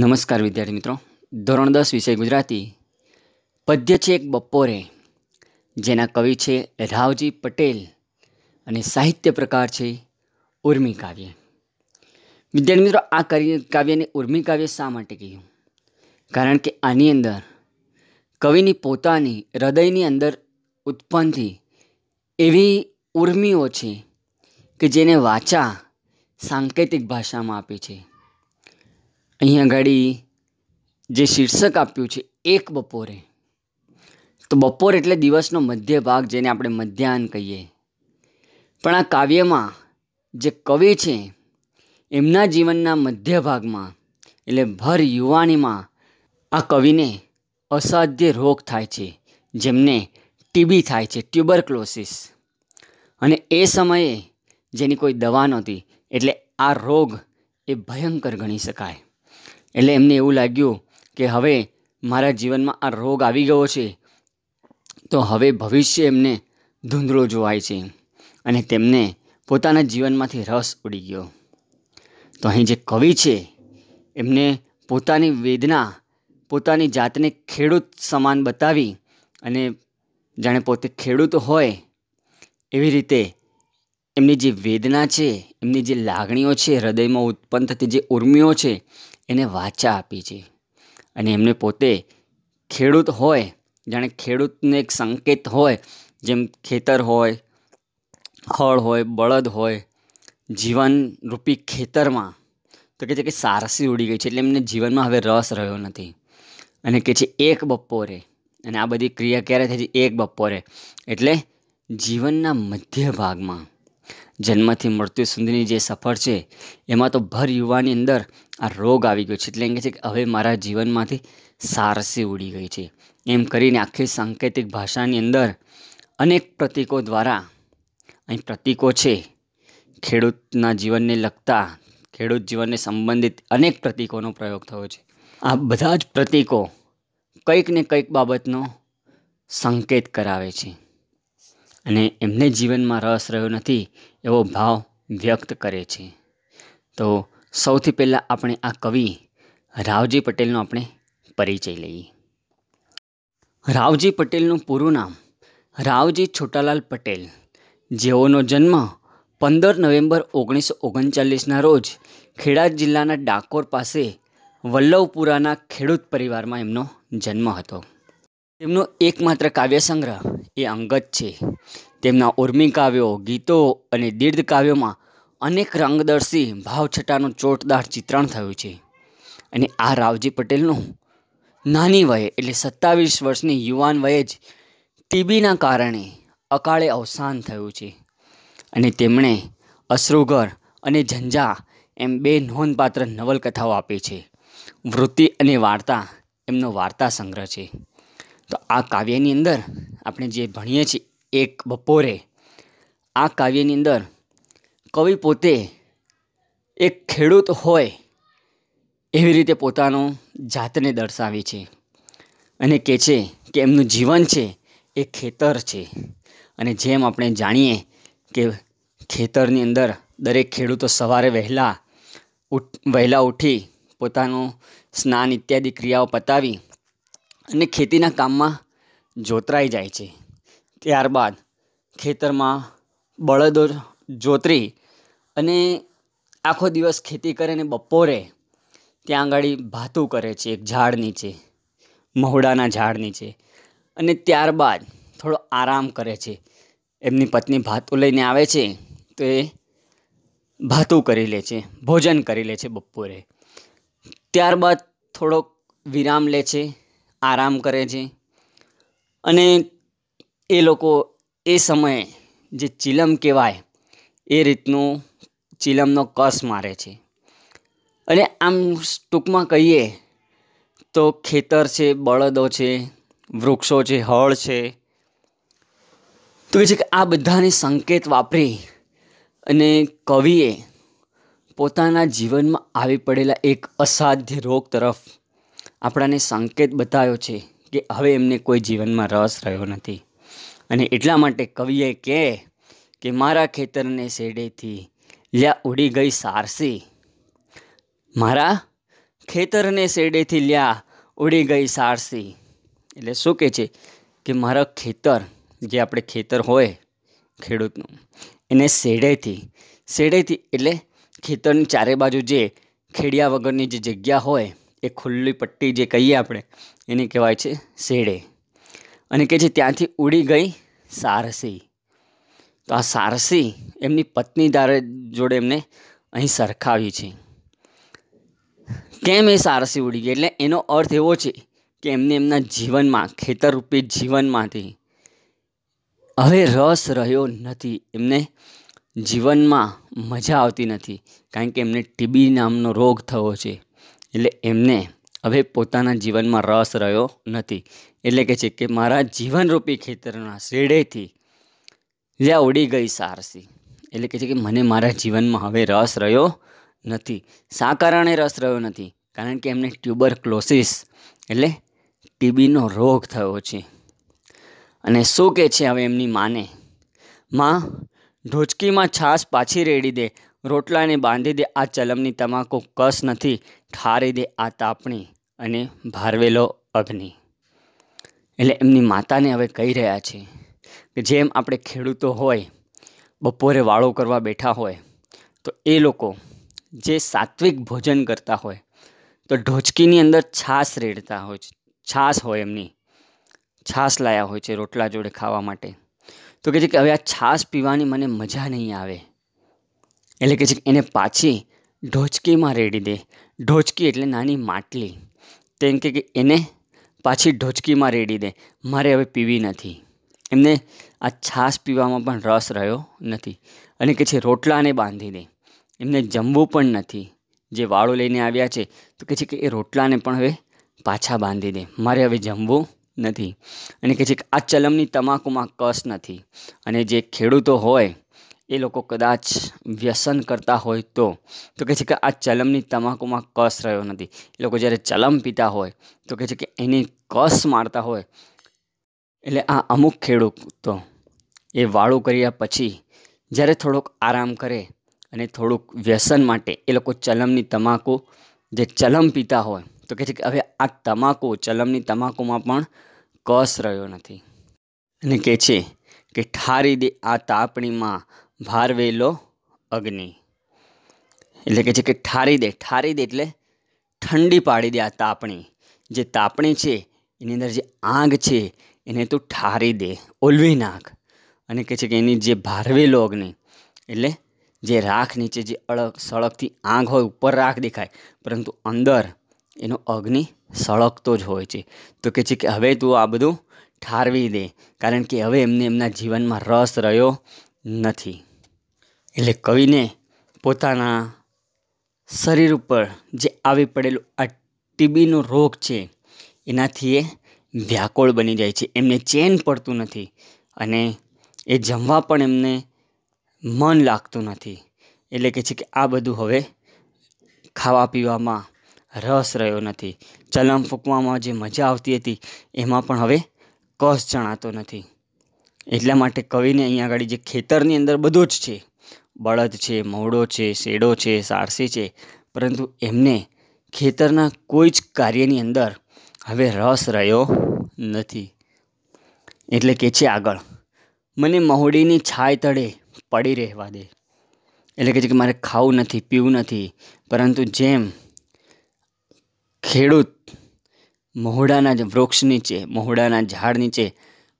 નમસ્કાર વિદ્યાર્થી મિત્રો ધોરણ દસ વિષય ગુજરાતી પદ્ય છે એક બપોરે જેના કવિ છે રાવજી પટેલ અને સાહિત્ય પ્રકાર છે ઉર્મી કાવ્ય વિદ્યાર્થી મિત્રો આ કાવ્યને ઉર્મી કાવ્ય શા માટે કહ્યું કારણ કે આની અંદર કવિની પોતાની હૃદયની અંદર ઉત્પન્નથી એવી ઉર્મીઓ છે કે જેને વાચા સાંકેતિક ભાષામાં આપી છે અહીં આગળ જે શીર્ષક આપ્યું છે એક બપોરે તો બપોર એટલે દિવસનો મધ્ય ભાગ જેને આપણે મધ્યાહન કહીએ પણ આ કાવ્યમાં જે કવિ છે એમના જીવનના મધ્ય ભાગમાં એટલે ભર યુવાનીમાં આ કવિને અસાધ્ય રોગ થાય છે જેમને ટીબી થાય છે ટ્યુબરક્લોસિસ અને એ સમયે જેની કોઈ દવા નહોતી એટલે આ રોગ એ ભયંકર ગણી શકાય એટલે એમને એવું લાગ્યું કે હવે મારા જીવનમાં આ રોગ આવી ગયો છે તો હવે ભવિષ્ય એમને ધૂંધળો જોવાય છે અને તેમને પોતાના જીવનમાંથી રસ ઉડી ગયો તો અહીં જે કવિ છે એમને પોતાની વેદના પોતાની જાતને ખેડૂત સમાન બતાવી અને જાણે પોતે ખેડૂત હોય એવી રીતે એમની જે વેદના છે એમની જે લાગણીઓ છે હૃદયમાં ઉત્પન્ન થતી જે ઉર્મિઓ છે એને વાચા આપી છે અને એમને પોતે ખેડૂત હોય જાણે ખેડૂતને એક સંકેત હોય જેમ ખેતર હોય હળ હોય બળદ હોય જીવનરૂપી ખેતરમાં તો કે છે કે સારસી ઉડી ગઈ છે એટલે એમને જીવનમાં હવે રસ રહ્યો નથી અને કે છે એક બપોરે અને આ બધી ક્રિયા ક્યારે થઈ છે એક બપોરે એટલે જીવનના મધ્ય ભાગમાં જન્મથી મૃત્યુ સુધીની જે સફર છે એમાં તો ભર યુવાની અંદર આ રોગ આવી ગયો છે એટલે એમ છે કે હવે મારા જીવનમાંથી સારસી ઉડી ગઈ છે એમ કરીને આખી સાંકેતિક ભાષાની અંદર અનેક પ્રતિકો દ્વારા અહીં પ્રતીકો છે ખેડૂતના જીવનને લગતા ખેડૂત જીવનને સંબંધિત અનેક પ્રતિકોનો પ્રયોગ થયો છે આ બધા જ પ્રતીકો કંઈક ને કંઈક બાબતનો સંકેત કરાવે છે અને એમને જીવનમાં રસ રહ્યો નથી એવો ભાવ વ્યક્ત કરે છે તો સૌથી પહેલાં આપણે આ કવિ રાવજી પટેલનો આપણે પરિચય લઈએ રાવજી પટેલનું પૂરું નામ રાવજી છોટાલાલ પટેલ જેઓનો જન્મ પંદર નવેમ્બર ઓગણીસો ઓગણચાલીસના રોજ ખેડા જિલ્લાના ડાકોર પાસે વલ્લભપુરાના ખેડૂત પરિવારમાં એમનો જન્મ હતો તેમનો એકમાત્ર કાવ્ય સંગ્રહ એ અંગત છે તેમના ઉર્મી કાવ્યો ગીતો અને દીર્ઘ કાવ્યોમાં અનેક રંગદર્શી ભાવછટાનું ચોટદાર ચિત્રણ થયું છે અને આ રાવજી પટેલનું નાની વયે એટલે સત્તાવીસ વર્ષની યુવાન વયે જ ટીબીના કારણે અકાળે અવસાન થયું છે અને તેમણે અશ્રુઘર અને ઝંઝા એમ બે નોંધપાત્ર નવલકથાઓ આપી છે વૃત્તિ અને વાર્તા એમનો વાર્તા સંગ્રહ છે તો આ કાવ્યની અંદર આપણે જે ભણીએ છીએ એક બપોરે આ કાવ્યની અંદર કવિ પોતે એક ખેડૂત હોય એવી રીતે પોતાનો જાતને દર્શાવે છે અને કહે છે કે એમનું જીવન છે એ ખેતર છે અને જેમ આપણે જાણીએ કે ખેતરની અંદર દરેક ખેડૂતો સવારે વહેલા ઉઠ વહેલા ઉઠી પોતાનું સ્નાન ઇત્યાદિ ક્રિયાઓ પતાવી અને ખેતીના કામમાં જોતરાઈ જાય છે ત્યારબાદ ખેતરમાં બળદો જોતરી અને આખો દિવસ ખેતી કરીને બપોરે ત્યાં આગળ ભાતું કરે છે એક ઝાડ નીચે મહુડાના ઝાડ નીચે અને ત્યારબાદ થોડો આરામ કરે છે એમની પત્ની ભાતું લઈને આવે છે તો એ ભાતું કરી લે છે ભોજન કરી લે છે બપોરે ત્યારબાદ થોડોક વિરામ લે છે આરામ કરે છે અને એ લોકો એ સમયે જે ચિલમ કહેવાય એ રીતનું ચિલમનો કસ મારે છે અને આમ ટૂંકમાં કહીએ તો ખેતર છે બળદો છે વૃક્ષો છે હળ છે તો એ છે કે આ બધાને સંકેત વાપરી અને કવિએ પોતાના જીવનમાં આવી પડેલા એક અસાધ્ય રોગ તરફ આપણાને સંકેત બતાવ્યો છે કે હવે એમને કોઈ જીવનમાં રસ રહ્યો નથી અને એટલા માટે કવિએ કહે કે મારા ખેતરને શેડેથી લ્યા ઉડી ગઈ સારસી મારા ખેતરને શેડેથી લ્યા ઉડી ગઈ સારસી એટલે શું કહે છે કે મારા ખેતર જે આપણે ખેતર હોય ખેડૂતનું એને શેડેથી શેડેથી એટલે ખેતરની ચારે બાજુ જે ખેડિયા વગરની જે જગ્યા હોય એ ખુલ્લી પટ્ટી જે કહીએ આપણે એને કહેવાય છે શેડે અને કહે છે ત્યાંથી ઉડી ગઈ સારસી તો આ સારસી એમની પત્ની દારે જોડે એમને અહીં સરખાવી છે કેમ એ સારસી ઉડી ગઈ એટલે એનો અર્થ એવો છે કે એમને એમના જીવનમાં ખેતરરૂપી જીવનમાંથી હવે રસ રહ્યો નથી એમને જીવનમાં મજા આવતી નથી કારણ કે એમને ટીબી નામનો રોગ થયો છે એટલે એમને હવે પોતાના જીવનમાં રસ રહ્યો નથી એટલે કે છે કે મારા જીવનરૂપી ખેતરના શેડેથી જ્યાં ઉડી ગઈ સારસી એટલે કે છે કે મને મારા જીવનમાં હવે રસ રહ્યો નથી શા કારણે રસ રહ્યો નથી કારણ કે એમને ટ્યુબર ક્લોસિસ એટલે ટીબીનો રોગ થયો છે અને શું કહે છે હવે એમની માને માં ઢોચકીમાં છાશ પાછી રેડી દે રોટલાને બાંધી દે આ ચલમની તમાકો કસ નથી ઠારી દે આ તાપણી અને ભારવેલો અગ્નિ એટલે એમની માતાને હવે કહી રહ્યા છે કે જેમ આપણે ખેડૂતો હોય બપોરે વાળો કરવા બેઠા હોય તો એ લોકો જે સાત્વિક ભોજન કરતા હોય તો ઢોચકીની અંદર છાશ રેડતા હોય છે છાશ હોય એમની છાશ લાયા હોય છે રોટલા જોડે ખાવા માટે તો કહે છે કે હવે આ છાશ પીવાની મને મજા નહીં આવે એટલે કે છે કે એને પાછી ઢોચકીમાં રેડી દે ઢોચકી એટલે નાની માટલી તેમ કે એને પાછી ઢોચકીમાં રેડી દે મારે હવે પીવી નથી એમને આ છાશ પીવામાં પણ રસ રહ્યો નથી અને કે છે રોટલાને બાંધી દે એમને જમવું પણ નથી જે વાળો લઈને આવ્યા છે તો કહે છે કે એ રોટલાને પણ હવે પાછા બાંધી દે મારે હવે જમવું નથી અને કહે છે કે આ ચલમની તમાકુમાં કસ નથી અને જે ખેડૂતો હોય એ લોકો કદાચ વ્યસન કરતા હોય તો તો કહે છે કે આ ચલમની તમાકુમાં કસ રહ્યો નથી એ લોકો જ્યારે ચલમ પીતા હોય તો કહે છે કે એને કસ મારતા હોય એટલે આ અમુક ખેડૂતો એ વાળું કર્યા પછી જ્યારે થોડોક આરામ કરે અને થોડુંક વ્યસન માટે એ લોકો ચલમની તમાકુ જે ચલમ પીતા હોય તો કહે છે કે હવે આ તમાકુ ચલમની તમાકુમાં પણ કસ રહ્યો નથી અને કહે છે કે ઠારી દે આ તાપણીમાં ભારવેલો અગ્નિ એટલે કે છે કે ઠારી દે ઠારી દે એટલે ઠંડી પાડી દે આ તાપણી જે તાપણી છે એની અંદર જે આગ છે એને તું ઠારી દે ઓલવી નાખ અને કહે છે કે એની જે ભારવેલો અગ્નિ એટલે જે રાખ નીચે જે અળગ સળગથી આંગ હોય ઉપર રાખ દેખાય પરંતુ અંદર એનો અગ્નિ સળગતો જ હોય છે તો કહે છે કે હવે તું આ બધું ઠારવી દે કારણ કે હવે એમને એમના જીવનમાં રસ રહ્યો નથી એટલે કવિને પોતાના શરીર ઉપર જે આવી પડેલો આ ટીબીનો રોગ છે એનાથી એ વ્યાકુળ બની જાય છે એમને ચેન પડતું નથી અને એ જમવા પણ એમને મન લાગતું નથી એટલે કે છે કે આ બધું હવે ખાવા પીવામાં રસ રહ્યો નથી ચલમ ફૂંકવામાં જે મજા આવતી હતી એમાં પણ હવે કસ જણાતો નથી એટલા માટે કવિને અહીંયા આગળ જે ખેતરની અંદર બધું જ છે બળદ છે મહોડો છે શેડો છે સારસી છે પરંતુ એમને ખેતરના કોઈ જ કાર્યની અંદર હવે રસ રહ્યો નથી એટલે કે છે આગળ મને મહુડીની છાય તળે પડી રહેવા દે એટલે કે છે કે મારે ખાવું નથી પીવું નથી પરંતુ જેમ ખેડૂત મહુડાના જ વૃક્ષ નીચે મહુડાના ઝાડ નીચે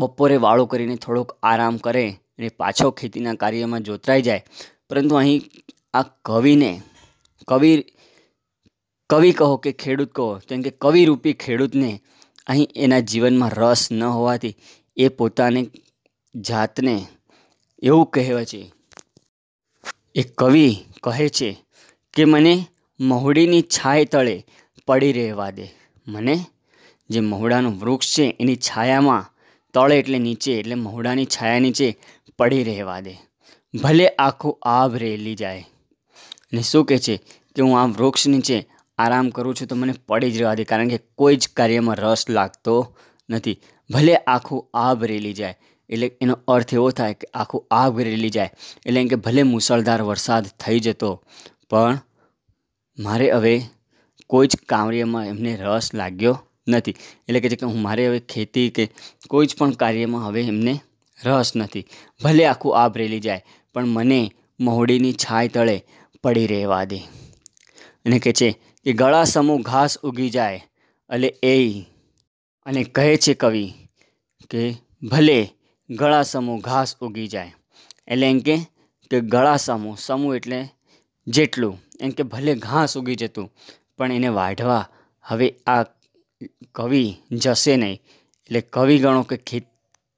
બપોરે વાળો કરીને થોડોક આરામ કરે અને પાછો ખેતીના કાર્યમાં જોતરાઈ જાય પરંતુ અહીં આ કવિને કવિ કવિ કહો કે ખેડૂત કહો કેમ કે કવિરૂપી ખેડૂતને અહીં એના જીવનમાં રસ ન હોવાથી એ પોતાને જાતને એવું કહેવા છે એ કવિ કહે છે કે મને મહુડીની છાય તળે પડી રહેવા દે મને જે મહુડાનું વૃક્ષ છે એની છાયામાં તળ એટલે નીચે એટલે મહોડાની છાયા નીચે પડી રહેવા દે ભલે આખો આભ રહેલી જાય ને શું કહે છે કે હું આ વૃક્ષ નીચે આરામ કરું છું તો મને પડી જ રહેવા દે કારણ કે કોઈ જ કાર્યમાં રસ લાગતો નથી ભલે આખું આભ રહેલી જાય એટલે એનો અર્થ એવો થાય કે આખું આભ રેલી જાય એટલે એમ કે ભલે મુસળધાર વરસાદ થઈ જતો પણ મારે હવે કોઈ જ કાર્યમાં એમને રસ લાગ્યો નથી એટલે કે જે હું મારે હવે ખેતી કે કોઈ જ પણ કાર્યમાં હવે એમને રસ નથી ભલે આખું આભરેલી જાય પણ મને મહુડીની છાય તળે પડી રહેવા દે અને કહે છે કે ગળા સમૂહ ઘાસ ઉગી જાય એટલે એ અને કહે છે કવિ કે ભલે ગળા સમૂહ ઘાસ ઉગી જાય એટલે એમ કે કે ગળા સમૂહ સમૂહ એટલે જેટલું એમ કે ભલે ઘાસ ઉગી જતું પણ એને વાઢવા હવે આ કવિ જશે નહીં એટલે કવિ ગણો કે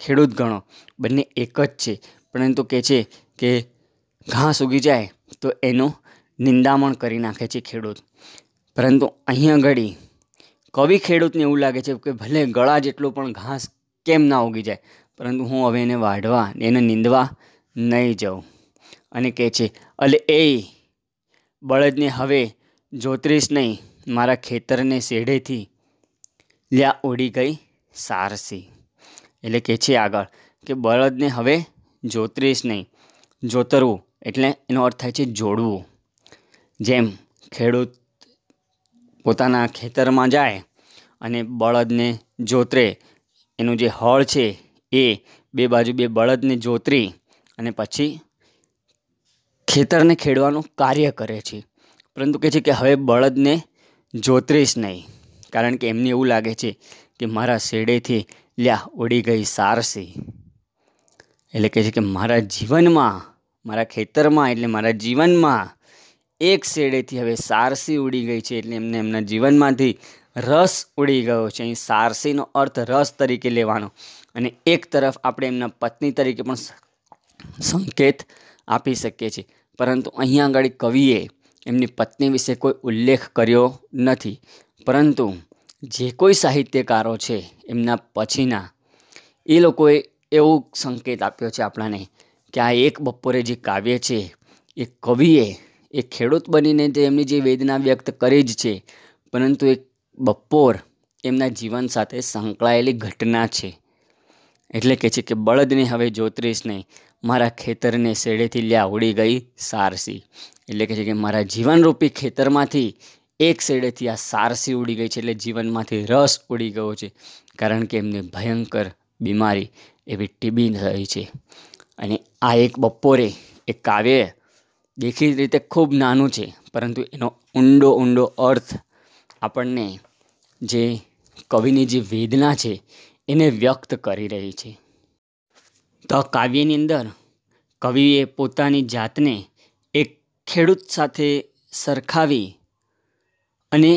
ખેડૂત ગણો બંને એક જ છે પરંતુ કહે છે કે ઘાસ ઉગી જાય તો એનો નિંદામણ કરી નાખે છે ખેડૂત પરંતુ અહીં ઘડી કવિ ખેડૂતને એવું લાગે છે કે ભલે ગળા જેટલો પણ ઘાસ કેમ ના ઉગી જાય પરંતુ હું હવે એને વાઢવા એને નીંદવા નહીં જાઉં અને કહે છે અલે એ બળદને હવે જોતરીશ નહીં મારા ખેતરને શેઢેથી લ્યા ઉડી ગઈ સારસી એટલે કહે છે આગળ કે બળદને હવે જોતરીશ નહીં જોતરવું એટલે એનો અર્થ થાય છે જોડવું જેમ ખેડૂત પોતાના ખેતરમાં જાય અને બળદને જોતરે એનું જે હળ છે એ બે બાજુ બે બળદને જોતરી અને પછી ખેતરને ખેડવાનું કાર્ય કરે છે પરંતુ કહે છે કે હવે બળદને જોતરીશ નહીં કારણ કે એમને એવું લાગે છે કે મારા શેડેથી લ્યા ઉડી ગઈ સારસી એટલે કહે છે કે મારા જીવનમાં મારા ખેતરમાં એટલે મારા જીવનમાં એક શેડેથી હવે સારસી ઉડી ગઈ છે એટલે એમને એમના જીવનમાંથી રસ ઉડી ગયો છે અહીં સારસીનો અર્થ રસ તરીકે લેવાનો અને એક તરફ આપણે એમના પત્ની તરીકે પણ સંકેત આપી શકીએ છીએ પરંતુ અહીંયા આગળ કવિએ એમની પત્ની વિશે કોઈ ઉલ્લેખ કર્યો નથી પરંતુ જે કોઈ સાહિત્યકારો છે એમના પછીના એ લોકોએ એવો સંકેત આપ્યો છે આપણાને કે આ એક બપોરે જે કાવ્ય છે એ કવિએ એ ખેડૂત બનીને તે એમની જે વેદના વ્યક્ત કરી જ છે પરંતુ એક બપોર એમના જીવન સાથે સંકળાયેલી ઘટના છે એટલે કે છે કે બળદને હવે જ્યોત્રીસને મારા ખેતરને શેડેથી લ્યા ઉડી ગઈ સારસી એટલે કે છે કે મારા જીવનરૂપી ખેતરમાંથી એક સાઈડેથી આ સારસી ઉડી ગઈ છે એટલે જીવનમાંથી રસ ઉડી ગયો છે કારણ કે એમને ભયંકર બીમારી એવી ટીબી થઈ છે અને આ એક બપોરે એ કાવ્ય દેખી રીતે ખૂબ નાનું છે પરંતુ એનો ઊંડો ઊંડો અર્થ આપણને જે કવિની જે વેદના છે એને વ્યક્ત કરી રહી છે તો કાવ્યની અંદર કવિએ પોતાની જાતને એક ખેડૂત સાથે સરખાવી અને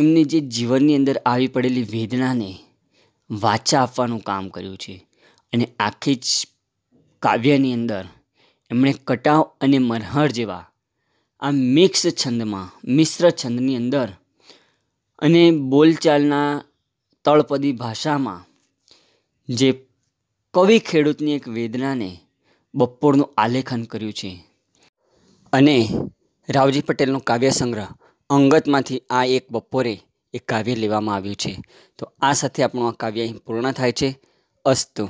એમની જે જીવનની અંદર આવી પડેલી વેદનાને વાચા આપવાનું કામ કર્યું છે અને આખી જ કાવ્યની અંદર એમણે કટાવ અને મરહર જેવા આ મિક્સ છંદમાં મિશ્ર છંદની અંદર અને બોલચાલના તળપદી ભાષામાં જે કવિ ખેડૂતની એક વેદનાને બપોરનું આલેખન કર્યું છે અને રાવજી પટેલનો કાવ્ય સંગ્રહ અંગતમાંથી આ એક બપોરે એ કાવ્ય લેવામાં આવ્યું છે તો આ સાથે આપણું આ કાવ્ય અહીં પૂર્ણ થાય છે અસ્તુ